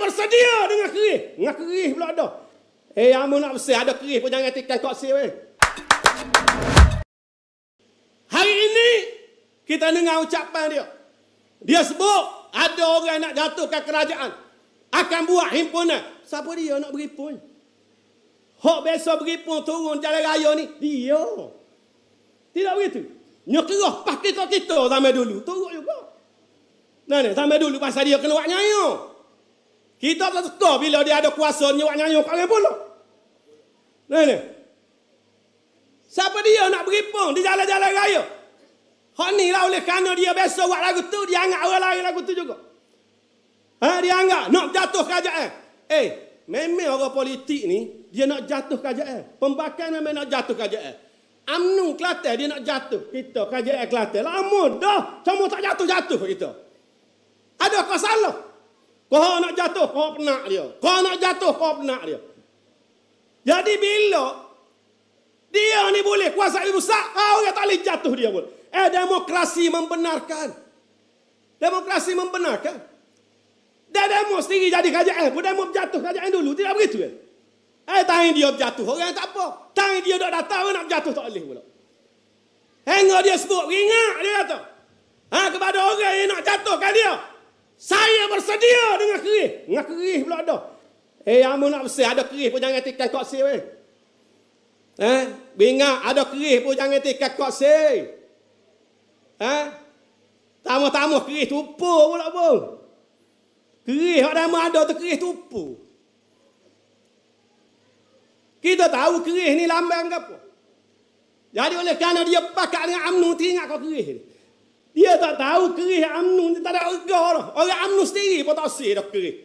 bersedia dengan kerih. Dengan kerih pula ada. Eh, kamu nak bersih. Ada kerih pun jangan tikai koksir. Eh. Hari ini, kita dengar ucapan dia. Dia sebut, ada orang nak jatuhkan kerajaan. Akan buat himpunan. Siapa dia nak beri pun? Hak besok beri pun turun jalan raya ni. Dia. Tidak begitu. Nyokeroh pas kita-kita sampai dulu. Turun juga. Nah, sampai dulu pasal dia kena buat nyanyi. Kita tak suka bila dia ada kuasa nyewak nyanyuk kat orang pula. Ni ni. Siapa dia nak beripung di jalan-jalan raya? Hak ni lah oleh kerana dia biasa buat lagu tu, dia anggap orang lari lagu tu juga. Ha, dia anggap nak jatuh kerajaan. Eh, eh memang orang politik ni, dia nak jatuh kerajaan. Eh, Pembakar memang nak jatuh kerajaan. Eh, Amnu Kelantan dia nak jatuh. Kita kerajaan Kelantan. Lama dah. Semua tak jatuh-jatuh kita. Adakah salah? Kau nak jatuh, kau penak dia. Kau nak jatuh, kau penak dia. Jadi bila dia ni boleh kuasa ibu besar, kau ha, tak boleh jatuh dia pun. Eh, demokrasi membenarkan. Demokrasi membenarkan. Dia demo sendiri jadi kerajaan pun, eh, demo jatuh kerajaan dulu. Tidak begitu kan? Eh, tangan dia jatuh. Orang tak apa. Tangan dia dah datang, orang nak jatuh tak boleh pula. Hingga dia sebut, ringak dia kata. Ha, kepada orang yang nak jatuhkan dia. Saya bersedia dengan kerih. Dengan kerih pula ada. Eh, kamu nak bersih. Ada kerih pun jangan tikai koksir. Eh. eh, ha? bingat. Ada kerih pun jangan tikai si. Eh, tamu-tamu kerih tupu pula pun. Kerih yang dah ada tu kerih tupu. Kita tahu kerih ni lambang apa. Jadi oleh kerana dia pakai dengan amnu, tinggal kau kerih ni. Dia tak tahu kerih amnu Har jeg amnesti på deres side, dere?